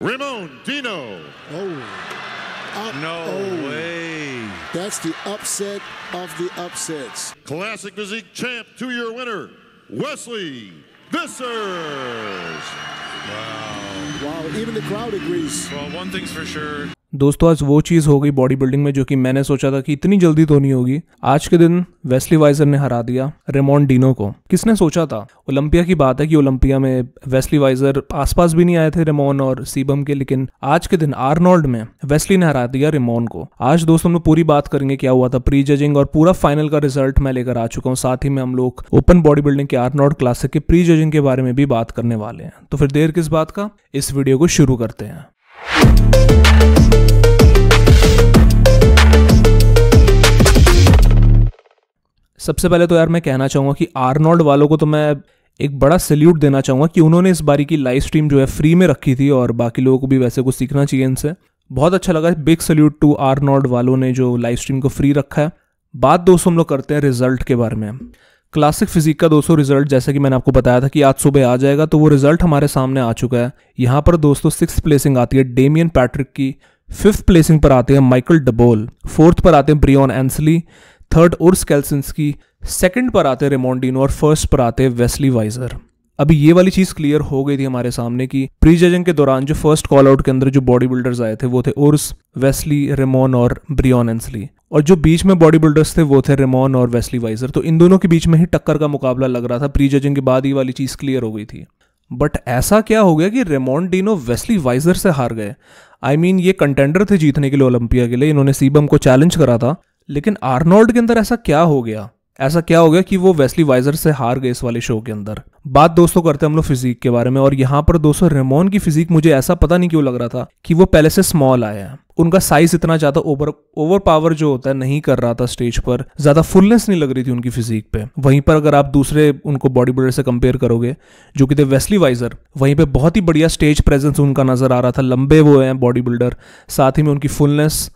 Ramon Dino. Oh. Up, no oh. way. That's the upset of the upsets. Classic physique champ, two year winner, Wesley Vissers. Wow. Wow, even the crowd agrees. Well, one thing's for sure. दोस्तों आज वो चीज़ हो गई body building में जो कि मैंने सोचा था कि इतनी जल्दी तो नहीं होगी आज के दिन वेस्ली वाइजर ने हरा दिया रेमोन डीनो को किसने सोचा था ओलंपिया की बात है कि ओलंपिया में वेस्ली वाइजर आसपास भी नहीं आए थे रेमोन और सीबम के लेकिन आज के दिन आर्नोल्ड में वेस्ली ने हरा दिया रेमोन को आज दोस्तों हम लोग पूरी बात करेंगे क्या हुआ था प्री जजिंग और पूरा फाइनल का रिजल्ट मैं लेकर आ चुका हूँ साथ ही में हम लोग ओपन बॉडी बिल्डिंग के आर्नोल्ड क्लासिक के प्री जजिंग के बारे में भी बात करने वाले हैं तो फिर देर किस बात का इस वीडियो को शुरू करते हैं सबसे पहले तो यार मैं कहना चाहूंगा कि आर्नोल्ड वालों को तो मैं एक बड़ा सल्यूट देना चाहूंगा कि उन्होंने इस बारी की लाइव स्ट्रीम जो है फ्री में रखी थी और बाकी लोगों को भी वैसे कुछ सीखना चाहिए इनसे बहुत अच्छा लगा बिग सल्यूट टू आर्नोल्ड वालों ने जो लाइव स्ट्रीम को फ्री रखा है बात दोस्तों हम लोग करते हैं रिजल्ट के बारे में क्लासिक फिजिक का दोस्तों रिजल्ट जैसा कि मैंने आपको बताया था कि आज सुबह आ जाएगा तो वो रिजल्ट हमारे सामने आ चुका है यहाँ पर दोस्तों सिक्स प्लेसिंग आती है डेमियन पैट्रिक की फिफ्थ प्लेसिंग पर आते हैं माइकल डबोल फोर्थ पर आते हैं ब्रियन एंसली थर्ड उर्स कैल्सिंस की सेकेंड पर आते हैं रेमोंडिनो और फर्स्ट पर आते हैं वेस्ली वाइजर अभी ये वाली चीज क्लियर हो गई थी हमारे सामने कि प्री जजिंग के दौरान जो फर्स्ट कॉल आउट के अंदर जो बॉडी बिल्डर्स आए थे वो थे उर्स वेस्ली रेमोन और ब्रियोन एंसली और जो बीच में बॉडी बिल्डर्स थे वो थे रेमोन और वेस्ली वाइजर तो इन दोनों के बीच में ही टक्कर का मुकाबला लग रहा था प्री जजिंग के बाद ये वाली चीज क्लियर हो गई थी बट ऐसा क्या हो गया कि रेमोन डीनो वेस्ली वाइजर से हार गए आई I मीन mean, ये कंटेंडर थे जीतने के लिए ओलंपिया के लिए इन्होंने सीबम को चैलेंज करा था लेकिन आर्नोल्ड के अंदर ऐसा क्या हो गया ऐसा क्या हो गया कि वो वेस्ली वाइजर से हार गए इस वाले शो के अंदर बात दोस्तों करते हैं हम लोग फिजिक के बारे में और यहाँ पर दोस्तों रेमोन की फिजिक मुझे ऐसा पता नहीं क्यों लग रहा था कि वो पहले से स्मॉल आया है उनका साइज इतना ज्यादा ओवर ओवर पावर जो होता है नहीं कर रहा था स्टेज पर ज्यादा फुलनेस नहीं लग रही थी उनकी फिजिक पे वहीं पर अगर आप दूसरे उनको बॉडी बिल्डर से कंपेयर करोगे जो कि थे वेस्ली वाइजर वहीं पे बहुत ही बढ़िया स्टेज प्रेजेंस उनका नजर आ रहा था लंबे वो हैं बॉडी बिल्डर साथ ही में उनकी फुलनेस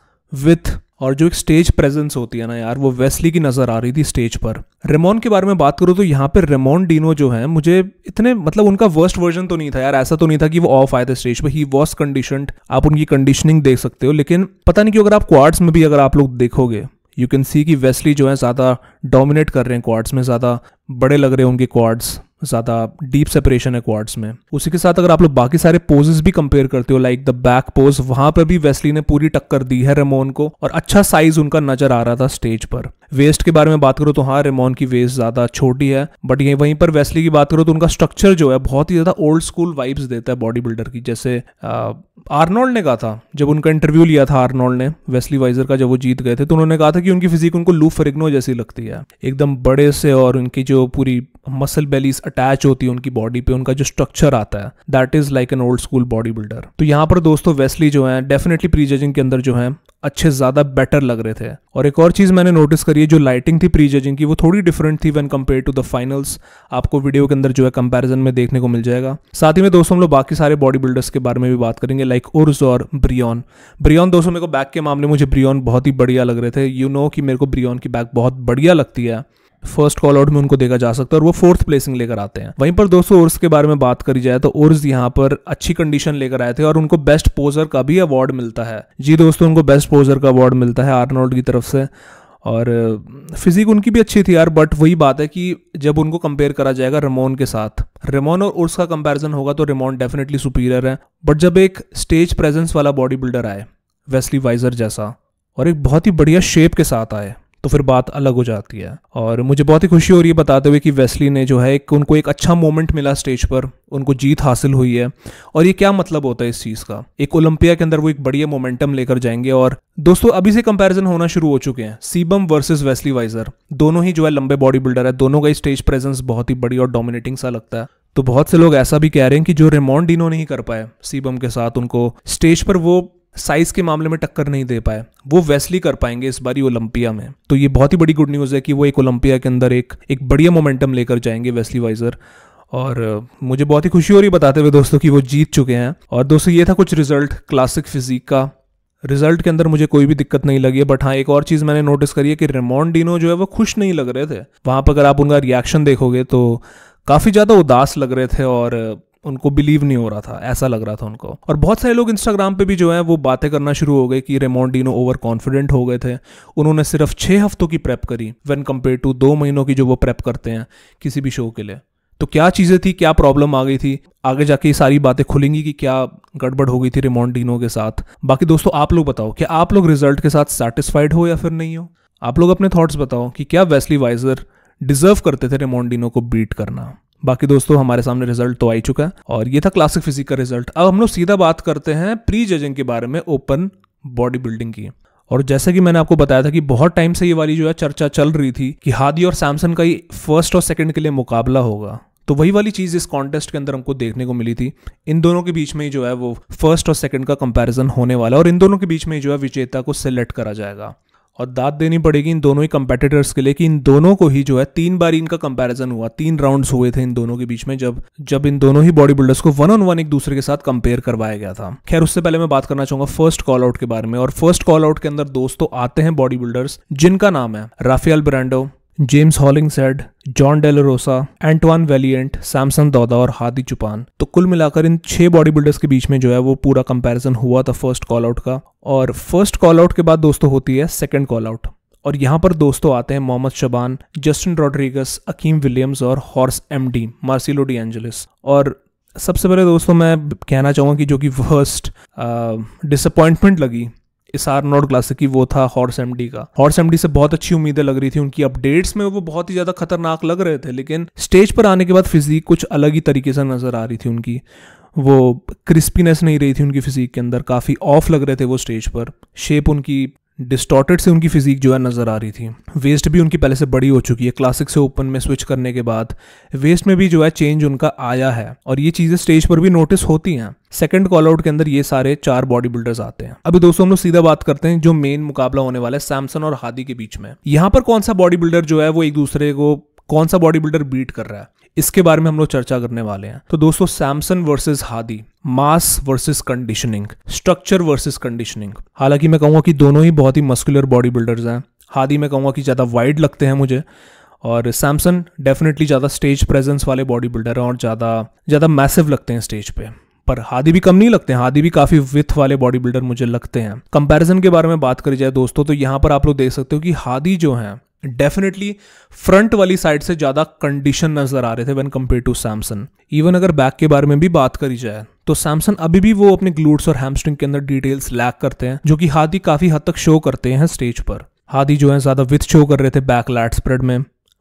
विथ और जो एक स्टेज प्रेजेंस होती है ना यार वो वेस्ली की नज़र आ रही थी स्टेज पर रेमोन के बारे में बात करूँ तो यहाँ पे रेमोन डीनो जो है मुझे इतने मतलब उनका वर्स्ट वर्जन तो नहीं था यार ऐसा तो नहीं था कि वो ऑफ आए थे स्टेज पर ही वॉज कंडीशन आप उनकी कंडीशनिंग देख सकते हो लेकिन पता नहीं कि अगर आप क्वार्स में भी अगर आप लोग देखोगे यू कैन सी कि वेस्ली जो है ज़्यादा डोमिनेट कर रहे हैं क्वार्स में ज़्यादा बड़े लग रहे हैं उनके क्वार्स ज़्यादा डीप सेपरेशन है क्वार्ट्स में उसी के साथ अगर आप लोग बाकी सारे पोजेस भी कंपेयर करते हो लाइक द बैक पोज वहां पर भी वेस्ली ने पूरी टक्कर दी है रेमोन को और अच्छा साइज उनका नजर आ रहा था स्टेज पर वेस्ट के बारे में बात करो तो हाँ रेमोन की वेस्ट ज़्यादा छोटी है बट ये वहीं पर वेस्ली की बात करो तो उनका स्ट्रक्चर जो है बहुत ही ज़्यादा ओल्ड स्कूल वाइब्स देता है बॉडी बिल्डर की जैसे आर्नोल्ड ने कहा था जब उनका इंटरव्यू लिया था आर्नोल्ड ने वेस्ली वाइजर का जब वो जीत गए थे तो उन्होंने कहा था कि उनकी फिजिक उनको लू फरिग्नो जैसी लगती है एकदम बड़े से और उनकी जो पूरी मसल बेलीस अटैच होती है उनकी बॉडी पे उनका जो स्ट्रक्चर आता है that is like an old school bodybuilder तो यहाँ पर दोस्तों वेस्ली जो है डेफिनेटली प्री जजिंग के अंदर जो है अच्छे ज़्यादा बेटर लग रहे थे और एक और चीज़ मैंने नोटिस करी है जो लाइटिंग थी प्री जजिंग की वो थोड़ी डिफरेंट थी when compare to the finals आपको वीडियो के अंदर जो है कंपैरिजन में देखने को मिल जाएगा साथ ही में दोस्तों हम लोग बाकी सारे बॉडी बिल्डर्स के बारे में भी बात करेंगे लाइक उर्ज और ब्रियन ब्रियन दोस्तों मेरे को बैक के मामले में मुझे ब्रियन बहुत ही बढ़िया लग रहे थे यू you नो know कि मेरे को ब्रियन की बैक बहुत बढ़िया लगती है फर्स्ट कॉल आउट में उनको देखा जा सकता है और वो फोर्थ प्लेसिंग लेकर आते हैं वहीं पर दोस्तों उर्स के बारे में बात करी जाए तो उर्स यहाँ पर अच्छी कंडीशन लेकर आए थे और उनको बेस्ट पोजर का भी अवार्ड मिलता है जी दोस्तों उनको बेस्ट पोजर का अवार्ड मिलता है आर्नोल्ड की तरफ से और फिजिक उनकी भी अच्छी थी यार बट वही बात है कि जब उनको कंपेयर करा जाएगा रेमोन के साथ रेमोन और उर्स का कंपैरिजन होगा तो रेमोन डेफिनेटली सुपीरियर है बट जब एक स्टेज प्रेजेंस वाला बॉडी बिल्डर आए वेस्ली वाइजर जैसा और एक बहुत ही बढ़िया शेप के साथ आए तो फिर बात अलग हो जाती है और मुझे बहुत ही खुशी हो रही है बताते हुए कि वेस्ली ने जो है एक उनको एक अच्छा मोमेंट मिला स्टेज पर उनको जीत हासिल हुई है और ये क्या मतलब होता है इस चीज़ का एक ओलंपिया के अंदर वो एक बढ़िया मोमेंटम लेकर जाएंगे और दोस्तों अभी से कंपैरिजन होना शुरू हो चुके हैं सीबम वर्सेस वेस्ली वाइजर दोनों ही जो है लंबे बॉडी बिल्डर है दोनों का ही स्टेज प्रेजेंस बहुत ही बड़ी और डोमिनेटिंग सा लगता है तो बहुत से लोग ऐसा भी कह रहे हैं कि जो डिनो नहीं कर पाए सीबम के साथ उनको स्टेज पर वो साइज के मामले में टक्कर नहीं दे पाए वो वेस्ली कर पाएंगे इस बारी ओलंपिया में तो ये बहुत ही बड़ी गुड न्यूज़ है कि वो एक ओलंपिया के अंदर एक एक बढ़िया मोमेंटम लेकर जाएंगे वेस्ली वाइजर और uh, मुझे बहुत ही खुशी हो रही बताते हुए दोस्तों कि वो जीत चुके हैं और दोस्तों ये था कुछ रिजल्ट क्लासिक फिजिक का रिजल्ट के अंदर मुझे कोई भी दिक्कत नहीं लगी है बट हाँ एक और चीज़ मैंने नोटिस करी है कि रेमोन डिनो जो है वो खुश नहीं लग रहे थे वहां पर अगर आप उनका रिएक्शन देखोगे तो काफ़ी ज़्यादा उदास लग रहे थे और उनको बिलीव नहीं हो रहा था ऐसा लग रहा था उनको और बहुत सारे लोग इंस्टाग्राम पे भी जो है वो बातें करना शुरू हो गए कि रेमोंडिनो ओवर कॉन्फिडेंट हो गए थे उन्होंने सिर्फ छः हफ्तों की प्रेप करी वेन कम्पेयर टू दो महीनों की जो वो प्रेप करते हैं किसी भी शो के लिए तो क्या चीज़ें थी क्या प्रॉब्लम आ गई थी आगे जाके ये सारी बातें खुलेंगी कि क्या गड़बड़ हो गई थी रेमोंडिनो के साथ बाकी दोस्तों आप लोग बताओ क्या आप लोग रिजल्ट के साथ सेटिस्फाइड हो या फिर नहीं हो आप लोग अपने थॉट्स बताओ कि क्या वेस्ली वाइजर डिजर्व करते थे रेमोंडिनो को बीट करना बाकी दोस्तों हमारे सामने रिजल्ट तो आई चुका है और ये था क्लासिक फिजिक का रिजल्ट अब हम लोग सीधा बात करते हैं प्री जजिंग के बारे में ओपन बॉडी बिल्डिंग की और जैसे कि मैंने आपको बताया था कि बहुत टाइम से ये वाली जो है चर्चा चल रही थी कि हादी और सैमसन का ये फर्स्ट और सेकंड के लिए मुकाबला होगा तो वही वाली चीज़ इस कॉन्टेस्ट के अंदर हमको देखने को मिली थी इन दोनों के बीच में ही जो है वो फर्स्ट और सेकंड का कंपैरिजन होने वाला है और इन दोनों के बीच में ही जो है विजेता को सिलेक्ट करा जाएगा और दाद देनी पड़ेगी इन दोनों ही कंपेटिटर्स के लिए कि इन दोनों को ही जो है तीन बार इनका कंपैरिजन हुआ तीन राउंड्स हुए थे इन दोनों के बीच में जब जब इन दोनों ही बॉडी बिल्डर्स को वन ऑन वन एक दूसरे के साथ कंपेयर करवाया गया था खैर उससे पहले मैं बात करना चाहूंगा फर्स्ट कॉल आउट के बारे में और फर्स्ट कॉल आउट के अंदर दोस्तों तो आते हैं बॉडी बिल्डर्स जिनका नाम है Rafael Brandao James Hollingshead John Delarosa Antoine Vaillant Samson Dauda और हादी चुपान तो कुल मिलाकर इन छह बॉडी बिल्डर्स के बीच में जो है वो पूरा कंपैरिजन हुआ था फर्स्ट कॉल आउट का और फर्स्ट कॉल आउट के बाद दोस्तों होती है सेकंड कॉल आउट और यहाँ पर दोस्तों आते हैं Mohamed Shaban Justin Rodriguez Akim Williams और horse M D Marcelo De Angelis और सबसे पहले दोस्तों मैं कहना चाहूँगा कि जो कि वर्स्ट डिसअपॉइंटमेंट लगी इस आर नॉट क्लासिक वो था हॉर्स एम का हॉर्स एम से बहुत अच्छी उम्मीदें लग रही थी उनकी अपडेट्स में वो बहुत ही ज्यादा खतरनाक लग रहे थे लेकिन स्टेज पर आने के बाद फिजिक कुछ अलग ही तरीके से नजर आ रही थी उनकी वो क्रिस्पीनेस नहीं रही थी उनकी फिजिक के अंदर काफ़ी ऑफ लग रहे थे वो स्टेज पर शेप उनकी डिस्टॉटेड से उनकी फिजिक जो है नज़र आ रही थी वेस्ट भी उनकी पहले से बड़ी हो चुकी है क्लासिक से ओपन में स्विच करने के बाद वेस्ट में भी जो है चेंज उनका आया है और ये चीज़ें स्टेज पर भी नोटिस होती हैं सेकंड कॉल आउट के अंदर ये सारे चार बॉडी बिल्डर्स आते हैं अभी दोस्तों हम लोग सीधा बात करते हैं जो मेन मुकाबला होने वाला है सैमसन और हादी के बीच में यहाँ पर कौन सा बॉडी बिल्डर जो है वो एक दूसरे को कौन सा बॉडी बिल्डर बीट कर रहा है इसके बारे में हम लोग चर्चा करने वाले हैं तो दोस्तों Samson versus Hadi mass versus conditioning structure versus conditioning हालांकि मैं कहूँगा कि दोनों ही बहुत ही मस्कुलर बॉडी बिल्डर्स हैं हादी मैं कहूँगा कि ज़्यादा वाइड लगते हैं मुझे और सैमसन डेफिनेटली ज़्यादा स्टेज प्रेजेंस वाले बॉडी बिल्डर हैं और ज़्यादा ज़्यादा मैसिव लगते हैं स्टेज पे पर हादी भी कम नहीं लगते हैं हादी भी काफ़ी विथ वाले बॉडी बिल्डर मुझे लगते हैं कंपैरिजन के बारे में बात करी जाए दोस्तों तो यहाँ पर आप लोग देख सकते हो कि हादी जो हैं डेफिनेटली फ्रंट वाली साइड से ज़्यादा कंडीशन नज़र आ रहे थे when compare to Samson even अगर बैक के बारे में भी बात करी जाए तो सैमसंग अभी भी वो अपने ग्लूट्स और हैमस्ट्रिंग के अंदर डिटेल्स लैक करते हैं जो कि हादी काफी हद तक शो करते हैं स्टेज पर हादी जो है ज्यादा विथ शो कर रहे थे बैक लैट स्प्रेड में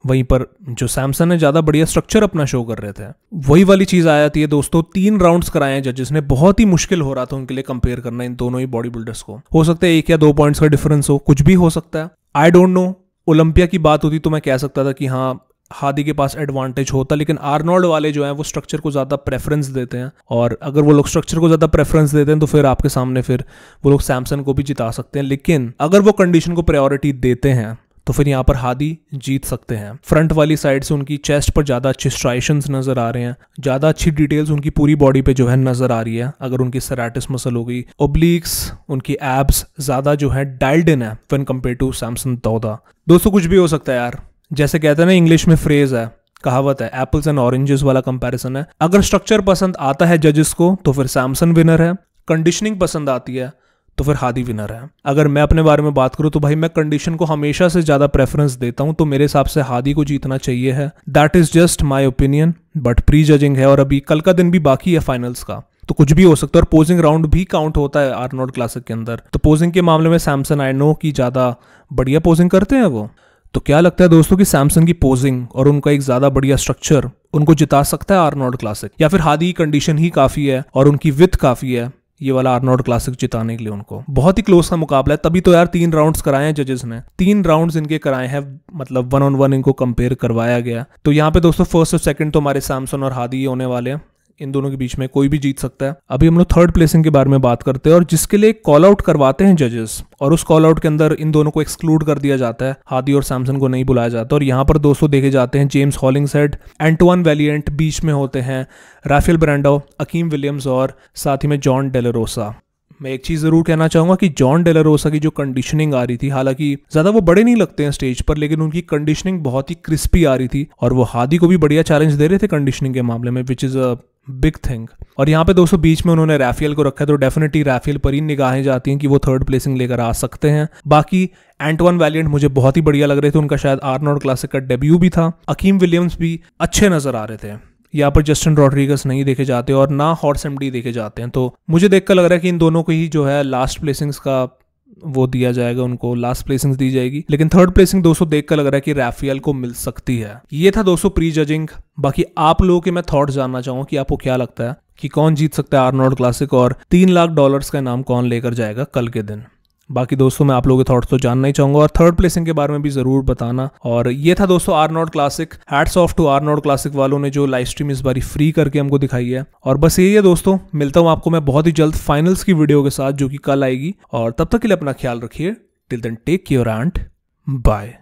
वहीं पर जो सैमसंग है ज्यादा बढ़िया स्ट्रक्चर अपना शो कर रहे थे वही वाली चीज आ जाती है दोस्तों तीन राउंड्स कराए हैं जजेस ने बहुत ही मुश्किल हो रहा था उनके लिए कंपेयर करना इन दोनों ही बॉडी बिल्डर्स को हो सकता है एक या दो पॉइंट्स का डिफरेंस हो कुछ भी हो सकता है आई डोंट नो ओलंपिया की बात होती तो मैं कह सकता था कि हाँ हादी के पास एडवांटेज होता लेकिन आर्नोल्ड वाले जो हैं वो स्ट्रक्चर को ज़्यादा प्रेफरेंस देते हैं और अगर वो लोग स्ट्रक्चर को ज़्यादा प्रेफरेंस देते हैं तो फिर आपके सामने फिर वो लोग सैमसन को भी जिता सकते हैं लेकिन अगर वो कंडीशन को प्रायोरिटी देते हैं तो फिर यहाँ पर हादी जीत सकते हैं फ्रंट वाली साइड से उनकी चेस्ट पर ज़्यादा अच्छे स्ट्राइशन नज़र आ रहे हैं ज़्यादा अच्छी डिटेल्स उनकी पूरी बॉडी पे जो है नज़र आ रही है अगर उनकी सराटिस मसल हो गई ओब्लिक्स उनकी एब्स ज़्यादा जो है डाइल्ड इन है when compare to Samson Dauda दोस्तों कुछ भी हो सकता है यार जैसे कहते हैं ना इंग्लिश में फ्रेज है कहावत है एप्पल्स एंड ऑरेंजेस वाला कंपैरिजन है अगर स्ट्रक्चर पसंद आता है जजेस को तो फिर सैमसंग विनर है कंडीशनिंग पसंद आती है तो फिर हादी विनर है अगर मैं अपने बारे में बात करूँ तो भाई मैं कंडीशन को हमेशा से ज़्यादा प्रेफरेंस देता हूँ तो मेरे हिसाब से हादी को जीतना चाहिए है that is just my opinion but prejudging है और अभी कल का दिन भी बाकी है फाइनल्स का तो कुछ भी हो सकता है और पोजिंग राउंड भी काउंट होता है आर नॉट क्लासिक के अंदर तो पोजिंग के मामले में सैमसंग आई नो की ज़्यादा बढ़िया पोजिंग करते हैं वो तो क्या लगता है दोस्तों कि सैमसंग की पोजिंग और उनका एक ज्यादा बढ़िया स्ट्रक्चर उनको जिता सकता है आर्नोड क्लासिक या फिर हादी कंडीशन ही काफी है और उनकी विथ काफी है ये वाला आर्नोड क्लासिक जिताने के लिए उनको बहुत ही क्लोज का मुकाबला है तभी तो यार तीन राउंड कराए हैं जजेस ने तीन राउंड इनके कराए हैं मतलब वन ऑन वन इनको कंपेयर करवाया गया तो यहाँ पे दोस्तों फर्स्ट और सेकंड तो हमारे सैमसंग और हादी होने वाले हैं इन दोनों के बीच में कोई भी जीत सकता है अभी हम लोग थर्ड प्लेसिंग के बारे में बात करते हैं और जिसके लिए कॉल आउट करवाते हैं जजेस और उस कॉल आउट के अंदर इन दोनों को एक्सक्लूड कर दिया जाता है हादी और सैमसन को नहीं बुलाया जाता और यहाँ पर दोस्तों देखे जाते हैं James Hollingshead Antoine Vaillant बीच में होते हैं राफेल ब्रांडो अकीम विलियम्स और साथ ही में जॉन डेलरोसा मैं एक चीज़ ज़रूर कहना चाहूँगा कि जॉन डेलरोसा की जो कंडीशनिंग आ रही थी हालांकि ज़्यादा वो बड़े नहीं लगते हैं स्टेज पर लेकिन उनकी कंडीशनिंग बहुत ही क्रिस्पी आ रही थी और वो हादी को भी बढ़िया चैलेंज दे रहे थे कंडीशनिंग के मामले में which is a big thing और यहाँ पे दोस्तों बीच में उन्होंने राफेल को रखा है तो डेफिनेटली राफेल पर ही निगाहें जाती हैं कि वो थर्ड प्लेसिंग लेकर आ सकते हैं बाकी एंटवन वैलियंट मुझे बहुत ही बढ़िया लग रहे थे उनका शायद आर्नोड क्लासिक का डेब्यू भी था अकीम विलियम्स भी अच्छे नजर आ रहे थे यहाँ पर जस्टिन रॉड्रिगस नहीं देखे जाते और ना हॉर्स एमडी देखे जाते हैं तो मुझे देखकर लग रहा है कि इन दोनों को ही जो है लास्ट प्लेसिंग्स का वो दिया जाएगा उनको लास्ट प्लेसिंग दी जाएगी लेकिन थर्ड प्लेसिंग दोस्तों देख कर लग रहा है कि राफेल को मिल सकती है ये था दोस्तों प्री जजिंग बाकी आप लोगों के मैं थॉट जानना चाहूंगा कि आपको क्या लगता है कि कौन जीत सकता है आर्नोड क्लासिक और तीन लाख डॉलर्स का इनाम कौन लेकर जाएगा कल के दिन बाकी दोस्तों मैं आप लोगों के थॉट्स तो जानना ही चाहूंगा और थर्ड प्लेसिंग के बारे में भी जरूर बताना और ये था दोस्तों R not classic hats off to R not classic वालों ने जो लाइव स्ट्रीम इस बारी फ्री करके हमको दिखाई है और बस यही है दोस्तों मिलता हूँ आपको मैं बहुत ही जल्द फाइनल्स की वीडियो के साथ जो कि कल आएगी और तब तक के लिए अपना ख्याल रखिए till then take your and bye